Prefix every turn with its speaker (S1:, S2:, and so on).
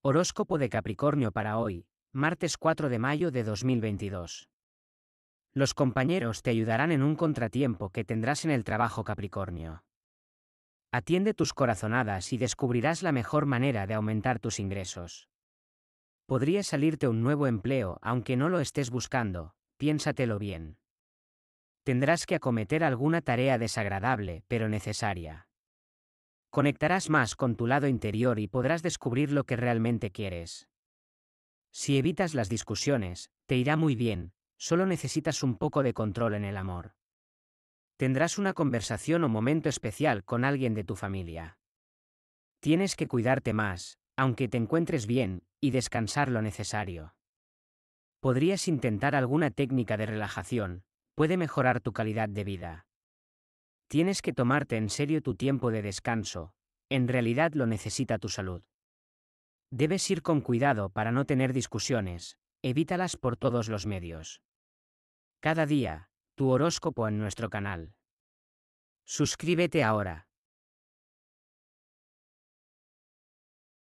S1: Horóscopo de Capricornio para hoy, martes 4 de mayo de 2022. Los compañeros te ayudarán en un contratiempo que tendrás en el trabajo Capricornio. Atiende tus corazonadas y descubrirás la mejor manera de aumentar tus ingresos. Podría salirte un nuevo empleo aunque no lo estés buscando, piénsatelo bien. Tendrás que acometer alguna tarea desagradable pero necesaria. Conectarás más con tu lado interior y podrás descubrir lo que realmente quieres. Si evitas las discusiones, te irá muy bien, solo necesitas un poco de control en el amor. Tendrás una conversación o momento especial con alguien de tu familia. Tienes que cuidarte más, aunque te encuentres bien, y descansar lo necesario. Podrías intentar alguna técnica de relajación, puede mejorar tu calidad de vida. Tienes que tomarte en serio tu tiempo de descanso, en realidad lo necesita tu salud. Debes ir con cuidado para no tener discusiones, evítalas por todos los medios. Cada día, tu horóscopo en nuestro canal. Suscríbete ahora.